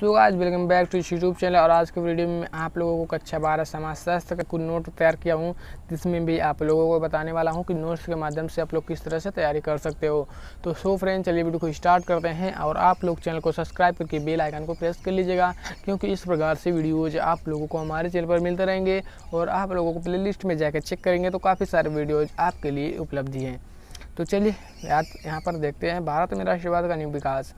सो आज welcome back to YouTube channel और आज के वीडियो में आप लोगों को कक्षा बारह समाज शास्त्र का कुछ नोट तैयार किया हूँ जिसमें भी आप लोगों को बताने वाला हूँ कि नोट्स के माध्यम से आप लोग किस तरह से तैयारी कर सकते हो तो सो फ्रेंड चलिए वीडियो को स्टार्ट करते हैं और आप लोग चैनल को सब्सक्राइब करके बेल आइकन को प्रेस कर लीजिएगा क्योंकि इस प्रकार से वीडियोज आप लोगों को हमारे चैनल पर मिलते रहेंगे और आप लोगों को प्ले में जाकर चेक करेंगे तो काफ़ी सारे वीडियोज आपके लिए उपलब्ध हैं तो चलिए यहाँ पर देखते हैं भारत में राष्ट्रवाद का न्यू विकास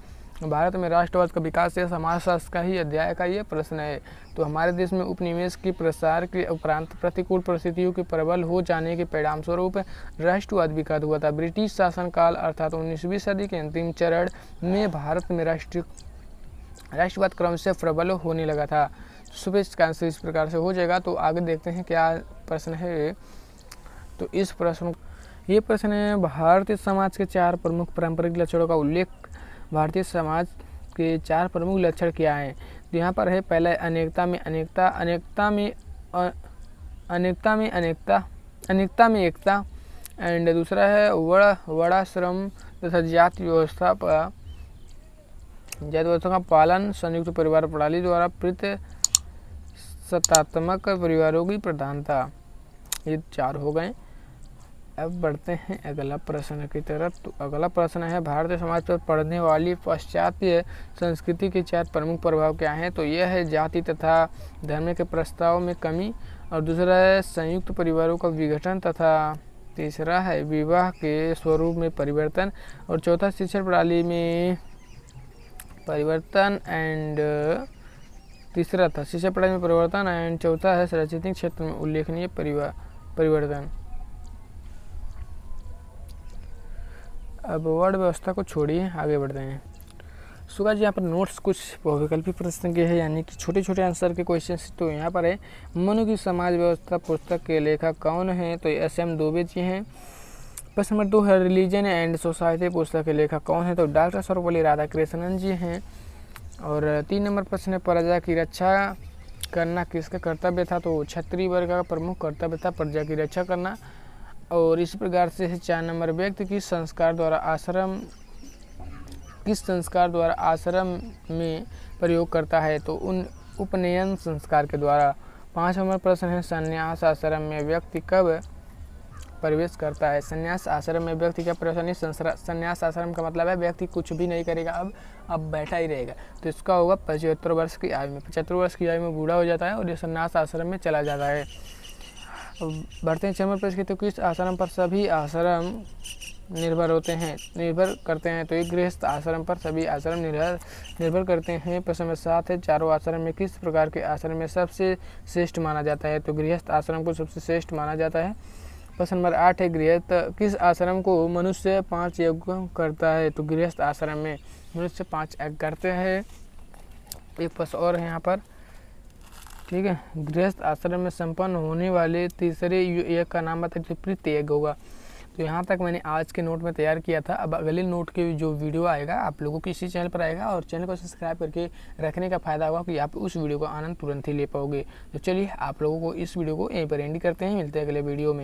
भारत में राष्ट्रवाद का विकास या समाजशास्त्र का ही अध्याय का यह प्रश्न है तो हमारे देश में उपनिवेश की प्रसार के उपरांत प्रतिकूल परिस्थितियों के प्रबल हो जाने के परिणाम स्वरूप राष्ट्रवाद विकास हुआ था ब्रिटिश शासनकाल अर्थात उन्नीसवीं सदी के अंतिम चरण में भारत में राष्ट्र राष्ट्रवाद क्रम से प्रबल होने लगा था सुबह का आंसर इस प्रकार से हो जाएगा तो आगे देखते हैं क्या प्रश्न है तो इस प्रश्न ये प्रश्न है भारतीय समाज के चार प्रमुख पारंपरिक लक्षणों का उल्लेख भारतीय समाज के चार प्रमुख लक्षण क्या हैं तो यहाँ पर है पहला अनेकता में अनेकता अनेकता में अनेकता में अनेकता अनेकता में एकता एंड दूसरा है वड़ा वड़ा श्रम तथा जाति व्यवस्था का जाति व्यवस्था का पालन संयुक्त परिवार प्रणाली द्वारा प्रीत सत्तात्मक परिवारों की प्रधानता ये चार हो गए अब बढ़ते हैं अगला प्रश्न की तरफ तो अगला प्रश्न है भारतीय समाज पर पढ़ने वाली पाश्चात्य संस्कृति के चार प्रमुख प्रभाव क्या हैं तो यह है जाति तथा धर्म के प्रस्ताव में कमी और दूसरा है संयुक्त परिवारों का विघटन तथा तीसरा है विवाह के स्वरूप में परिवर्तन और चौथा शिक्षा प्रणाली में परिवर्तन एंड तीसरा था शिक्षा प्रणाली में परिवर्तन एंड चौथा है सार्वजनिक क्षेत्र में उल्लेखनीय परिवर्तन अब वर्ड व्यवस्था को छोड़िए आगे बढ़ते हैं सुगा जी यहाँ पर नोट्स कुछ बहुविकल्पी प्रश्न के हैं यानी कि छोटे छोटे आंसर के क्वेश्चन तो यहाँ पर है मनु की समाज व्यवस्था पुस्तक के लेखक कौन हैं तो एस एम दुबे जी हैं प्रश्न नंबर दो है रिलीजन एंड सोसाइटी पुस्तक के लेखक कौन है तो डॉक्टर सर्वपल्ली राधाकृष्णन जी हैं और तीन नंबर प्रश्न है प्रजा की रक्षा करना किसका कर्तव्य था तो क्षत्रिय वर्ग का प्रमुख कर्तव्य था प्रजा की रक्षा करना और इस प्रकार से है चार नंबर व्यक्ति किस संस्कार द्वारा आश्रम किस संस्कार द्वारा आश्रम में प्रयोग करता है तो उन उपनयन संस्कार के द्वारा पाँच नंबर प्रश्न है संन्यास आश्रम में व्यक्ति कब प्रवेश करता है संन्यास आश्रम में व्यक्ति का प्रवेश नहीं संन्यास आश्रम का मतलब है व्यक्ति कुछ भी नहीं करेगा अब अब बैठा ही रहेगा तो इसका होगा पचहत्तर वर्ष की आयु में पचहत्तर वर्ष की आयु में बूढ़ा हो जाता है और ये संन्यास आश्रम में चला जाता है बढ़ते हैं चर्म प्रेस के तो किस आश्रम पर सभी आश्रम निर्भर होते हैं निर्भर करते हैं तो एक गृहस्थ आश्रम पर सभी आश्रम निर्भर निर्भर करते हैं प्रश्न में सात है चारों आश्रम में किस प्रकार के आश्रम में सबसे श्रेष्ठ माना जाता है तो गृहस्थ आश्रम को सबसे श्रेष्ठ माना जाता है प्रश्न नंबर आठ है गृहस्थ किस आश्रम को मनुष्य पाँच यज्ञ करता है तो गृहस्थ आश्रम में मनुष्य पाँच यज्ञ करते हैं एक प्रश्न और है यहाँ पर ठीक है गृहस्थ आश्रम में संपन्न होने वाले तीसरे यज्ञ का नाम बता है त्रिपुरी होगा तो यहाँ तक मैंने आज के नोट में तैयार किया था अब अगले नोट के जो वीडियो आएगा आप लोगों को इसी चैनल पर आएगा और चैनल को सब्सक्राइब करके रखने का फायदा होगा कि आप उस वीडियो का आनंद तुरंत ही ले पाओगे तो चलिए आप लोगों को इस वीडियो को यहीं पर एंड करते हैं मिलते हैं अगले वीडियो में